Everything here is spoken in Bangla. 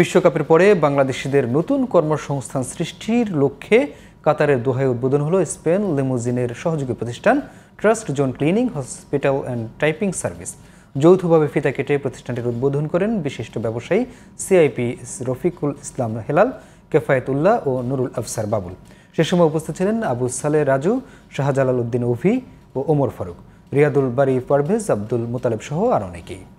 বিশ্বকাপের পরে বাংলাদেশিদের নতুন কর্মসংস্থান সৃষ্টির লক্ষ্যে কাতারের দোহায় উদ্বোধন হলো স্পেন লেমোজিনের সহযোগী প্রতিষ্ঠান trust zone cleaning hospital and typing service যৌথভাবে ফিতা কেটে প্রতিষ্ঠানটির উদ্বোধন করেন বিশিষ্ট ব্যবসায়ী সিআইপি রফিকুল ইসলাম হেলাল উল্লাহ ও নুরুল আফসার বাবুল সে সময় উপস্থিত ছিলেন আবু সালে রাজু শাহজালাল উদ্দিন ওভি ও ওমর ফারুক রিয়াদুল বারি পারভেজ আব্দুল মোতালেব সহ আরও অনেকেই